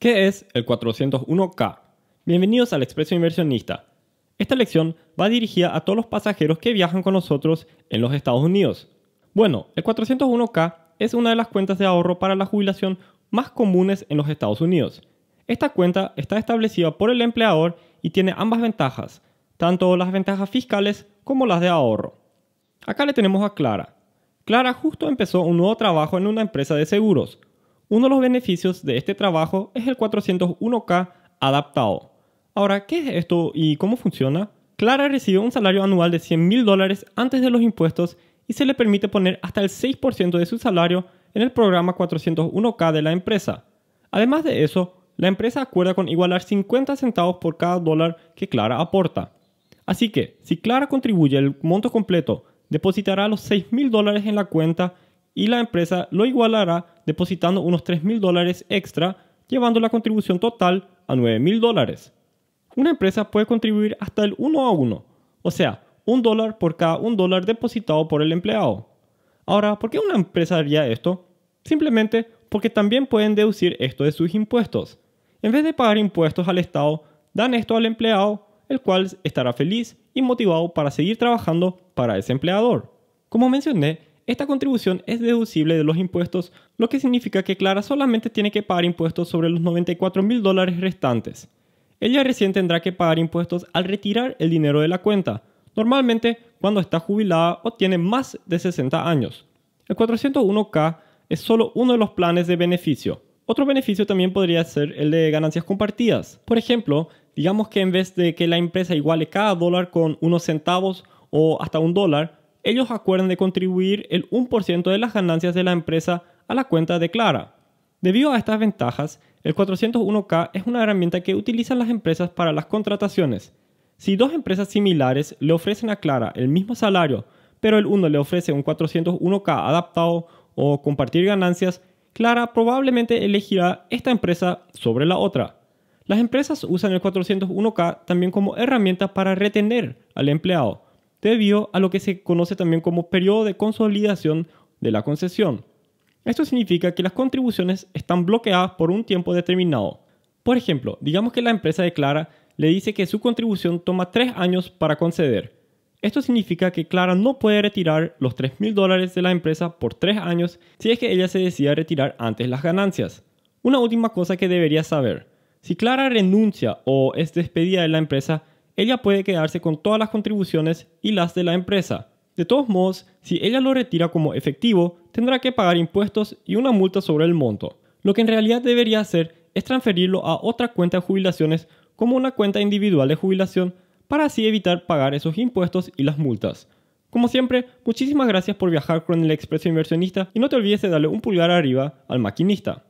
¿Qué es el 401K? Bienvenidos al Expreso Inversionista. Esta lección va dirigida a todos los pasajeros que viajan con nosotros en los Estados Unidos. Bueno, el 401K es una de las cuentas de ahorro para la jubilación más comunes en los Estados Unidos. Esta cuenta está establecida por el empleador y tiene ambas ventajas, tanto las ventajas fiscales como las de ahorro. Acá le tenemos a Clara. Clara justo empezó un nuevo trabajo en una empresa de seguros, uno de los beneficios de este trabajo es el 401k adaptado. Ahora, ¿qué es esto y cómo funciona? Clara recibe un salario anual de $100,000 mil dólares antes de los impuestos y se le permite poner hasta el 6% de su salario en el programa 401k de la empresa. Además de eso, la empresa acuerda con igualar 50 centavos por cada dólar que Clara aporta. Así que, si Clara contribuye el monto completo, depositará los $6,000 mil dólares en la cuenta y la empresa lo igualará depositando unos 3.000 dólares extra, llevando la contribución total a 9.000 dólares. Una empresa puede contribuir hasta el 1 a 1, o sea, un dólar por cada un dólar depositado por el empleado. Ahora, ¿por qué una empresa haría esto? Simplemente porque también pueden deducir esto de sus impuestos. En vez de pagar impuestos al Estado, dan esto al empleado, el cual estará feliz y motivado para seguir trabajando para ese empleador. Como mencioné, esta contribución es deducible de los impuestos, lo que significa que Clara solamente tiene que pagar impuestos sobre los 94 mil dólares restantes. Ella recién tendrá que pagar impuestos al retirar el dinero de la cuenta, normalmente cuando está jubilada o tiene más de 60 años. El 401k es solo uno de los planes de beneficio. Otro beneficio también podría ser el de ganancias compartidas. Por ejemplo, digamos que en vez de que la empresa iguale cada dólar con unos centavos o hasta un dólar, ellos acuerdan de contribuir el 1% de las ganancias de la empresa a la cuenta de Clara. Debido a estas ventajas, el 401k es una herramienta que utilizan las empresas para las contrataciones. Si dos empresas similares le ofrecen a Clara el mismo salario, pero el uno le ofrece un 401k adaptado o compartir ganancias, Clara probablemente elegirá esta empresa sobre la otra. Las empresas usan el 401k también como herramienta para retener al empleado, debido a lo que se conoce también como periodo de consolidación de la concesión. Esto significa que las contribuciones están bloqueadas por un tiempo determinado. Por ejemplo, digamos que la empresa de Clara le dice que su contribución toma tres años para conceder. Esto significa que Clara no puede retirar los $3,000 mil dólares de la empresa por tres años si es que ella se decide retirar antes las ganancias. Una última cosa que deberías saber. Si Clara renuncia o es despedida de la empresa, ella puede quedarse con todas las contribuciones y las de la empresa. De todos modos, si ella lo retira como efectivo, tendrá que pagar impuestos y una multa sobre el monto. Lo que en realidad debería hacer es transferirlo a otra cuenta de jubilaciones como una cuenta individual de jubilación para así evitar pagar esos impuestos y las multas. Como siempre, muchísimas gracias por viajar con el Expreso Inversionista y no te olvides de darle un pulgar arriba al maquinista.